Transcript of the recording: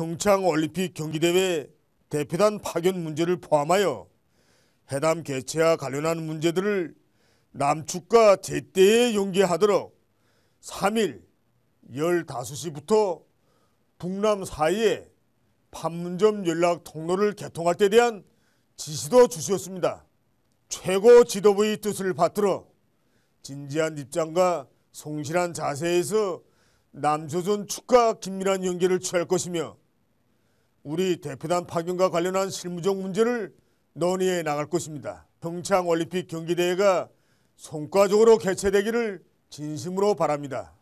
평창 올림픽 경기대회 대표단 파견 문제를 포함하여 해담 개최와 관련한 문제들을 남측과 제때에 연계하도록 3일 15시부터 북남 사이에 판문점 연락 통로를 개통할 때 대한 지시도 주셨습니다. 최고 지도부의 뜻을 받들어 진지한 입장과 성실한 자세에서 남조선 축가 긴밀한 연계를 취할 것이며 우리 대표단 파견과 관련한 실무적 문제를 논의해 나갈 것입니다. 평창 올림픽 경기대회가 성과적으로 개최되기를 진심으로 바랍니다.